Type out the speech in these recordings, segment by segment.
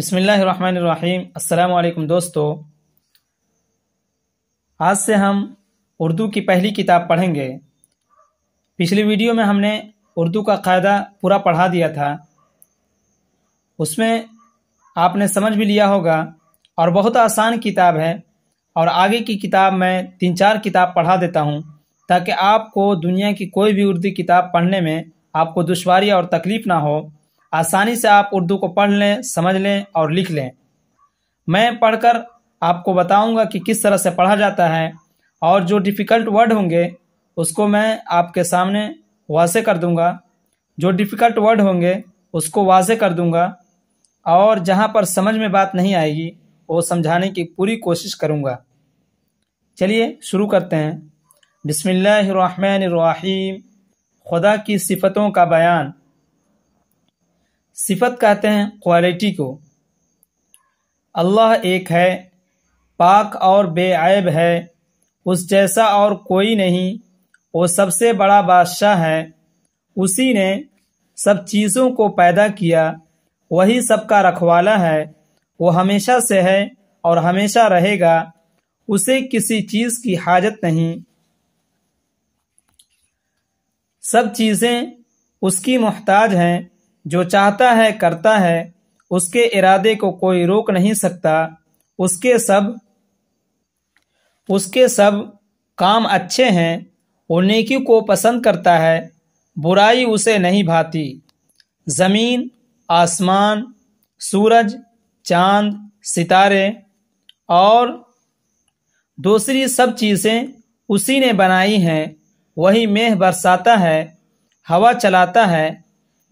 बसमीम् अल्लाम दोस्तों आज से हम उर्दू की पहली किताब पढ़ेंगे पिछली वीडियो में हमने उर्दू का कायदा पूरा पढ़ा दिया था उसमें आपने समझ भी लिया होगा और बहुत आसान किताब है और आगे की किताब मैं तीन चार किताब पढ़ा देता हूँ ताकि आपको दुनिया की कोई भी उर्दू किताब पढ़ने में आपको दुशारी और तकलीफ़ ना हो आसानी से आप उर्दू को पढ़ लें समझ लें और लिख लें मैं पढ़कर आपको बताऊंगा कि किस तरह से पढ़ा जाता है और जो डिफ़िकल्ट वर्ड होंगे उसको मैं आपके सामने वाजे कर दूंगा जो डिफ़िकल्ट वर्ड होंगे उसको वाजे कर दूंगा और जहाँ पर समझ में बात नहीं आएगी वो समझाने की पूरी कोशिश करूँगा चलिए शुरू करते हैं बिसमीम खुदा की सिफतों का बयान सिफत कहते हैं क्वालिटी को अल्लाह एक है पाक और बेअब है उस जैसा और कोई नहीं वो सबसे बड़ा बादशाह है उसी ने सब चीज़ों को पैदा किया वही सबका रखवाला है वो हमेशा से है और हमेशा रहेगा उसे किसी चीज़ की हाजत नहीं सब चीज़ें उसकी मोहताज हैं जो चाहता है करता है उसके इरादे को कोई रोक नहीं सकता उसके सब उसके सब काम अच्छे हैं वो नेकी को पसंद करता है बुराई उसे नहीं भाती ज़मीन आसमान सूरज चांद सितारे और दूसरी सब चीज़ें उसी ने बनाई हैं वही मेह बरसाता है हवा चलाता है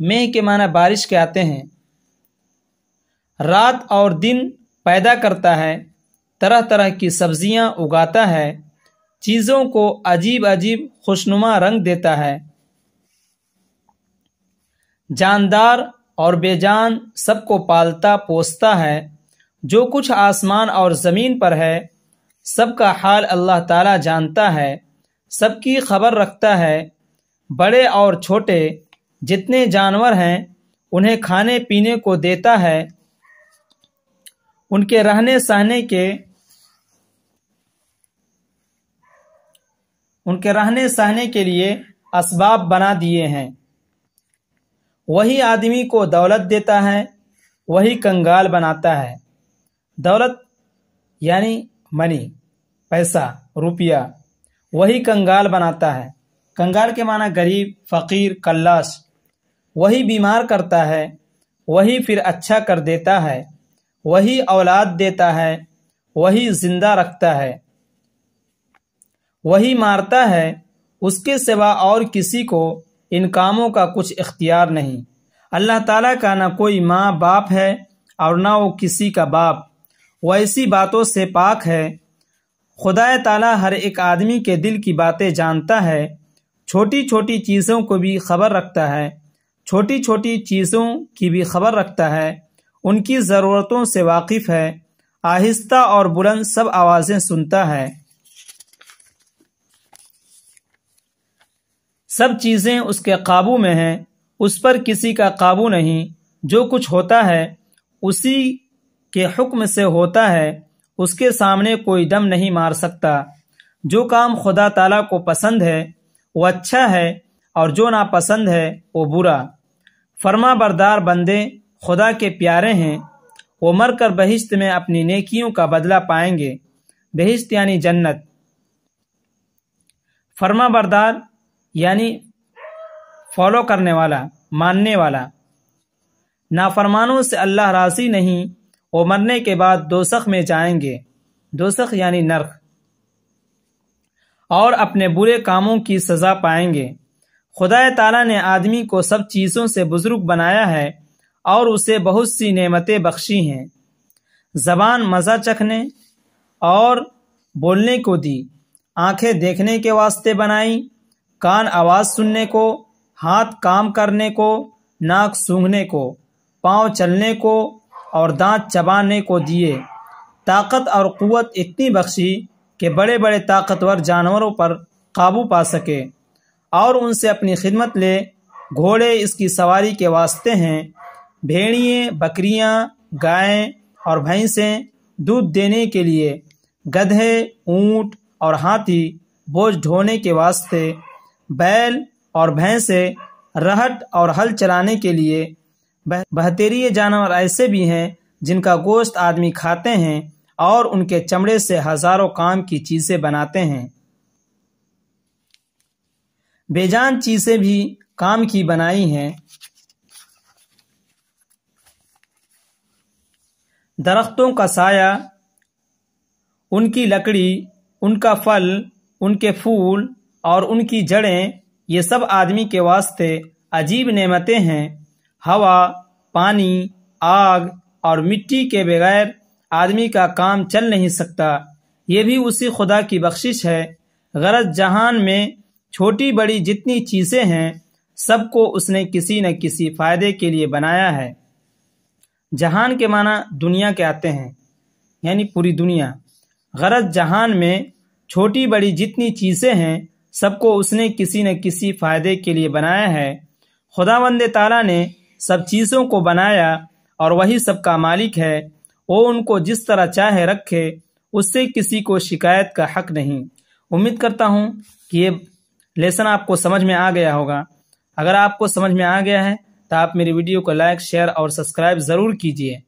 मेह के माना बारिश के आते हैं रात और दिन पैदा करता है तरह तरह की सब्जियां उगाता है चीज़ों को अजीब अजीब खुशनुमा रंग देता है जानदार और बेजान सबको पालता पोसता है जो कुछ आसमान और ज़मीन पर है सबका हाल अल्लाह ताला जानता है सबकी खबर रखता है बड़े और छोटे जितने जानवर हैं उन्हें खाने पीने को देता है उनके रहने सहने के उनके रहने सहने के लिए असबाब बना दिए हैं वही आदमी को दौलत देता है वही कंगाल बनाता है दौलत यानी मनी पैसा रुपया वही कंगाल बनाता है कंगाल के माना गरीब फकीर कल्लाश वही बीमार करता है वही फिर अच्छा कर देता है वही औलाद देता है वही जिंदा रखता है वही मारता है उसके सिवा और किसी को इन कामों का कुछ इख्तियार नहीं अल्लाह ताला का ना कोई माँ बाप है और ना वो किसी का बाप वह ऐसी बातों से पाक है खुदा ताला हर एक आदमी के दिल की बातें जानता है छोटी छोटी चीज़ों को भी खबर रखता है छोटी छोटी चीज़ों की भी खबर रखता है उनकी ज़रूरतों से वाकिफ़ है आहिस्ता और बुलंद सब आवाज़ें सुनता है सब चीज़ें उसके काबू में हैं उस पर किसी का काबू नहीं जो कुछ होता है उसी के हुक्म से होता है उसके सामने कोई दम नहीं मार सकता जो काम खुदा ताला को पसंद है वो अच्छा है और जो नापसंद है वो बुरा फर्मा बरदार बंदे खुदा के प्यारे हैं वो मर कर बहिश्त में अपनी नेकियों का बदला पाएंगे बहिश्त यानी जन्नत फर्मा बरदार यानी फॉलो करने वाला मानने वाला नाफरमानों से अल्लाह राजी नहीं वो मरने के बाद दोसख में जाएंगे दोसख यानी नर्क और अपने बुरे कामों की सज़ा पाएंगे खुदा ताला ने आदमी को सब चीज़ों से बुज़ुर्ग बनाया है और उसे बहुत सी नेमतें बख्शी हैं जबान मज़ा चखने और बोलने को दी आंखें देखने के वास्ते बनाई कान आवाज़ सुनने को हाथ काम करने को नाक सूंघने को पाँव चलने को और दांत चबाने को दिए ताकत और क़वत इतनी बख्शी कि बड़े बड़े ताकतवर जानवरों पर काबू पा सके और उनसे अपनी खिदमत ले घोड़े इसकी सवारी के वास्ते हैं भेड़िए बकरियाँ गायें और भैंसें दूध देने के लिए गधे ऊंट और हाथी बोझ ढोने के वास्ते बैल और भैंसें रहट और हल चलाने के लिए बहतेरीय जानवर ऐसे भी हैं जिनका गोश्त आदमी खाते हैं और उनके चमड़े से हजारों काम की चीज़ें बनाते हैं बेजान चीज़ें भी काम की बनाई हैं दरख्तों का साया उनकी लकड़ी उनका फल उनके फूल और उनकी जड़ें ये सब आदमी के वास्ते अजीब नेमतें हैं हवा पानी आग और मिट्टी के बगैर आदमी का काम चल नहीं सकता ये भी उसी खुदा की बख्शिश है गरज जहान में छोटी बड़ी जितनी चीज़ें हैं सबको उसने किसी न किसी फ़ायदे के लिए बनाया है जहान के माना दुनिया के आते हैं यानी पूरी दुनिया गरज जहान में छोटी बड़ी जितनी चीज़ें हैं सबको उसने किसी न किसी फ़ायदे के लिए बनाया है खुदा वंद ताला ने सब चीज़ों को बनाया और वही सबका मालिक है वो उनको जिस तरह चाहे रखे उससे किसी को शिकायत का हक नहीं उम्मीद करता हूँ कि ये लेसन आपको समझ में आ गया होगा अगर आपको समझ में आ गया है तो आप मेरी वीडियो को लाइक शेयर और सब्सक्राइब ज़रूर कीजिए